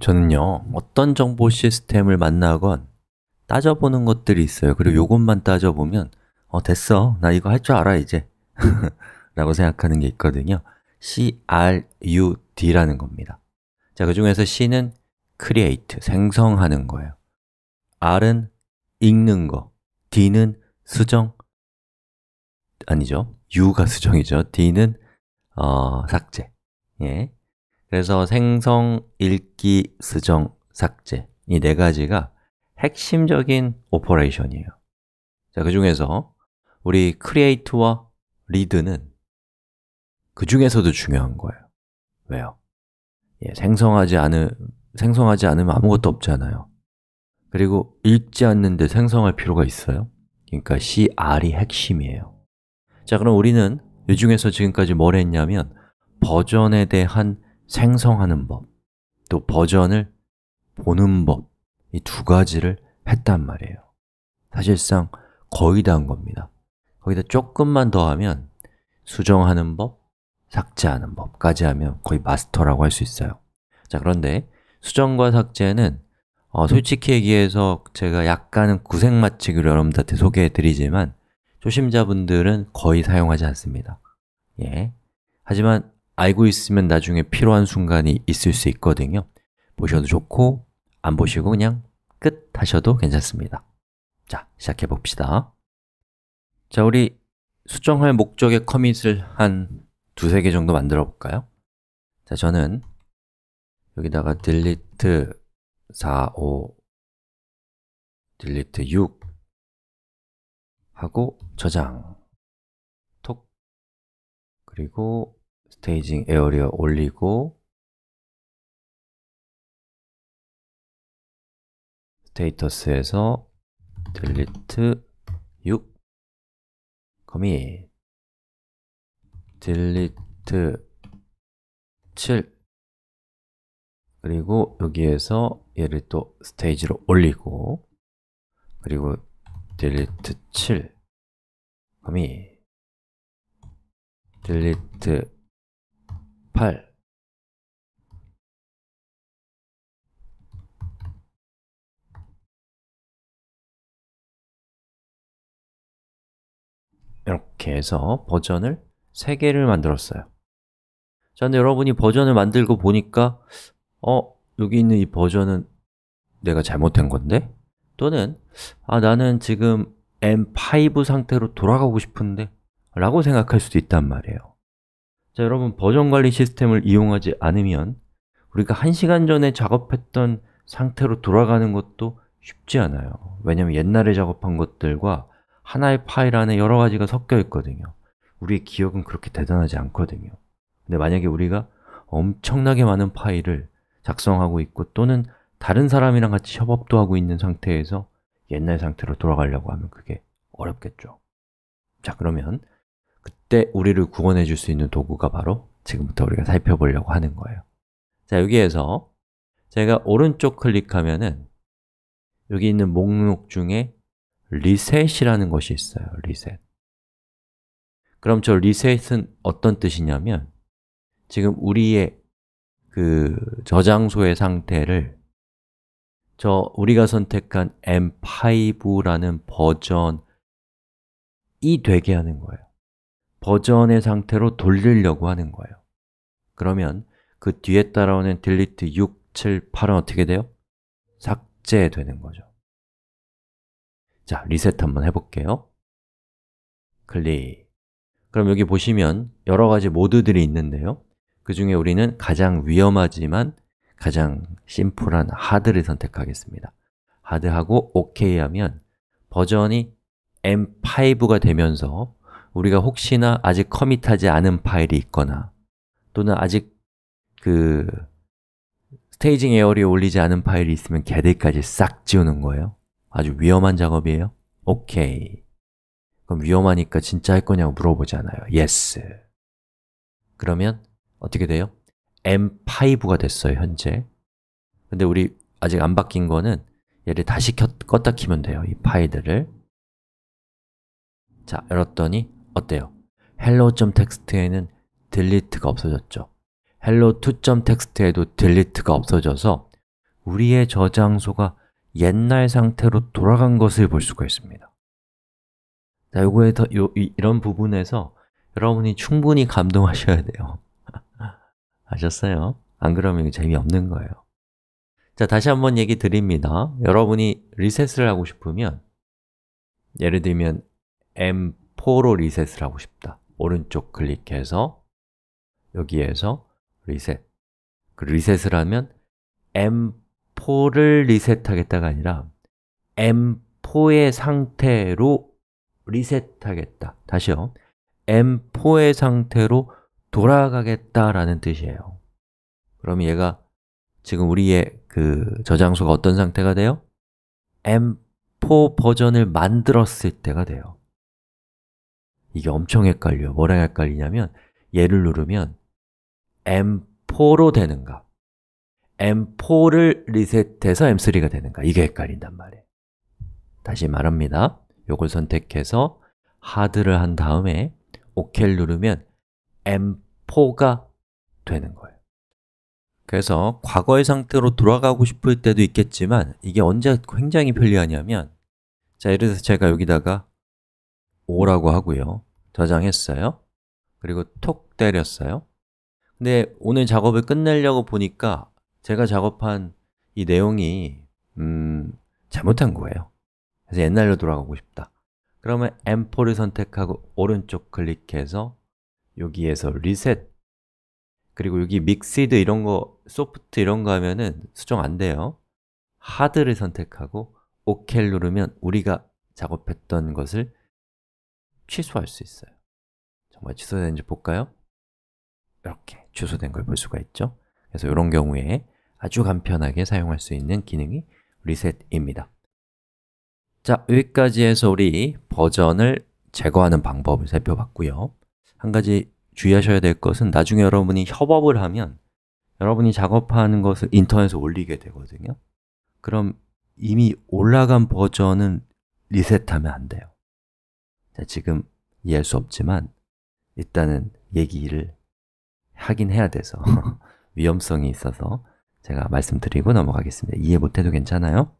저는요 어떤 정보 시스템을 만나건 따져보는 것들이 있어요 그리고 음. 요것만 따져보면 어 됐어 나 이거 할 줄 알아 이제 음. 라고 생각하는 게 있거든요 CRUD라는 겁니다 자, 그 중에서 C는 create, 생성하는 거예요 R은 읽는 거, D는 수정, 아니죠 U가 수정이죠, D는 어, 삭제 예. 그래서 생성, 읽기, 수정, 삭제 이 네 가지가 핵심적인 오퍼레이션이에요 자, 그 중에서 우리 create와 read는 그 중에서도 중요한 거예요 왜요? 예, 생성하지 않은 생성하지 않으면 아무것도 없잖아요 그리고 읽지 않는데 생성할 필요가 있어요? 그러니까 CR이 핵심이에요 자, 그럼 우리는 이 중에서 지금까지 뭘 했냐면 버전에 대한 생성하는 법, 또 버전을 보는 법, 이 두 가지를 했단 말이에요. 사실상 거의 다 한 겁니다. 거기다 조금만 더 하면 수정하는 법, 삭제하는 법까지 하면 거의 마스터라고 할 수 있어요. 자, 그런데 수정과 삭제는 어, 솔직히 얘기해서 제가 약간은 구색맞추기로 여러분들한테 소개해드리지만 초심자분들은 거의 사용하지 않습니다. 예. 하지만 알고 있으면 나중에 필요한 순간이 있을 수 있거든요 보셔도 좋고 안 보시고 그냥 끝 하셔도 괜찮습니다 자, 시작해 봅시다 자, 우리 수정할 목적의 커밋을 한 두세 개 정도 만들어 볼까요? 자, 저는 여기다가 delete 45 delete 6 하고 저장 톡 그리고 스테이징 에어리어 올리고 스테이터스에서 delete 6 commit delete 7 그리고 여기에서 얘를 또 스테이지로 올리고 그리고 delete 7 commit delete 8 이렇게 해서 버전을 3개를 만들었어요 자, 근데 여러분이 버전을 만들고 보니까 어, 여기 있는 이 버전은 내가 잘못된 건데? 또는 아, 나는 지금 M5 상태로 돌아가고 싶은데? 라고 생각할 수도 있단 말이에요 자, 여러분 버전 관리 시스템을 이용하지 않으면 우리가 1시간 전에 작업했던 상태로 돌아가는 것도 쉽지 않아요 왜냐면 하 옛날에 작업한 것들과 하나의 파일 안에 여러 가지가 섞여 있거든요 우리의 기억은 그렇게 대단하지 않거든요 근데 만약에 우리가 엄청나게 많은 파일을 작성하고 있고 또는 다른 사람이랑 같이 협업도 하고 있는 상태에서 옛날 상태로 돌아가려고 하면 그게 어렵겠죠 자 그러면 때 우리를 구원해 줄 수 있는 도구가 바로 지금부터 우리가 살펴보려고 하는 거예요 자, 여기에서 제가 오른쪽 클릭하면은 여기 있는 목록 중에 리셋이라는 것이 있어요, 리셋 그럼 저 리셋은 어떤 뜻이냐면 지금 우리의 그 저장소의 상태를 저 우리가 선택한 m5라는 버전이 되게 하는 거예요 버전의 상태로 돌리려고 하는 거예요 그러면 그 뒤에 따라오는 delete 6, 7, 8은 어떻게 돼요? 삭제되는 거죠 자, 리셋 한번 해볼게요 클릭 그럼 여기 보시면 여러 가지 모드들이 있는데요 그 중에 우리는 가장 위험하지만 가장 심플한 하드를 선택하겠습니다 하드하고 OK 하면 버전이 M5가 되면서 우리가 혹시나 아직 커밋하지 않은 파일이 있거나 또는 아직 그 스테이징 에어리에 올리지 않은 파일이 있으면 걔들까지 싹 지우는 거예요 아주 위험한 작업이에요 오케이 그럼 위험하니까 진짜 할 거냐고 물어보잖아요 yes 그러면 어떻게 돼요? M5가 됐어요, 현재 근데 우리 아직 안 바뀐 거는 얘를 다시 켰, 껐다 키면 돼요, 이 파일들을 자, 열었더니 어때요? hello.txt에는 delete가 없어졌죠 hello2.txt에도 delete가 없어져서 우리의 저장소가 옛날 상태로 돌아간 것을 볼 수가 있습니다 자, 요거에 더, 요, 이, 이런 부분에서 여러분이 충분히 감동하셔야 돼요 아셨어요? 안 그러면 재미없는 거예요 자, 다시 한번 얘기 드립니다 여러분이 리셋을 하고 싶으면 예를 들면 m 포로 리셋을 하고 싶다 오른쪽 클릭해서 여기에서 리셋 그 리셋을 하면 M4를 리셋하겠다가 아니라 M4의 상태로 리셋하겠다 다시요 M4의 상태로 돌아가겠다라는 뜻이에요 그럼 얘가 지금 우리의 그 저장소가 어떤 상태가 돼요? M4 버전을 만들었을 때가 돼요 이게 엄청 헷갈려. 요 뭐랑 헷갈리냐면 얘를 누르면 M4로 되는 가 M4를 리셋해서 M3가 되는 가 이게 헷갈린단 말이에요 다시 말합니다 이걸 선택해서 하드를 한 다음에 OK를 누르면 M4가 되는 거예요 그래서 과거의 상태로 돌아가고 싶을 때도 있겠지만 이게 언제 굉장히 편리하냐면 자, 예를 들어서 제가 여기다가 5라고 하고요 저장했어요 그리고 톡 때렸어요 근데 오늘 작업을 끝내려고 보니까 제가 작업한 이 내용이 음, 잘못한 거예요 그래서 옛날로 돌아가고 싶다 그러면 M4를 선택하고 오른쪽 클릭해서 여기에서 리셋 그리고 여기 믹시드 이런 거, 소프트 이런 거 하면은 수정 안 돼요 하드를 선택하고 OK 이 누르면 우리가 작업했던 것을 취소할 수 있어요 정말 취소되는지 볼까요? 이렇게 취소된 걸 볼 수가 있죠 그래서 이런 경우에 아주 간편하게 사용할 수 있는 기능이 리셋입니다 자, 여기까지 해서 우리 버전을 제거하는 방법을 살펴봤고요 한 가지 주의하셔야 될 것은 나중에 여러분이 협업을 하면 여러분이 작업하는 것을 인터넷에 올리게 되거든요 그럼 이미 올라간 버전은 리셋하면 안 돼요 자, 지금 이해할 수 없지만 일단은 얘기를 하긴 해야 돼서 위험성이 있어서 제가 말씀드리고 넘어가겠습니다. 이해 못해도 괜찮아요?